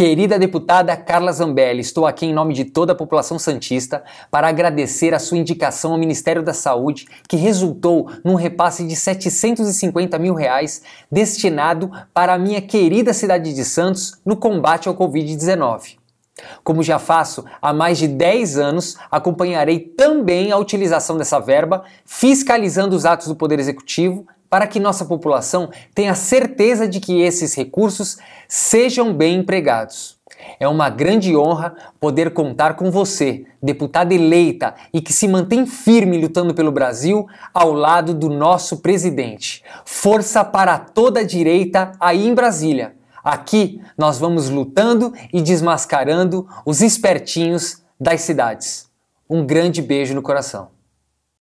Querida deputada Carla Zambelli, estou aqui em nome de toda a população santista para agradecer a sua indicação ao Ministério da Saúde, que resultou num repasse de 750 mil reais destinado para a minha querida cidade de Santos no combate ao Covid-19. Como já faço há mais de 10 anos, acompanharei também a utilização dessa verba, fiscalizando os atos do Poder Executivo para que nossa população tenha certeza de que esses recursos sejam bem empregados. É uma grande honra poder contar com você, deputada eleita e que se mantém firme lutando pelo Brasil ao lado do nosso presidente. Força para toda a direita aí em Brasília. Aqui nós vamos lutando e desmascarando os espertinhos das cidades. Um grande beijo no coração.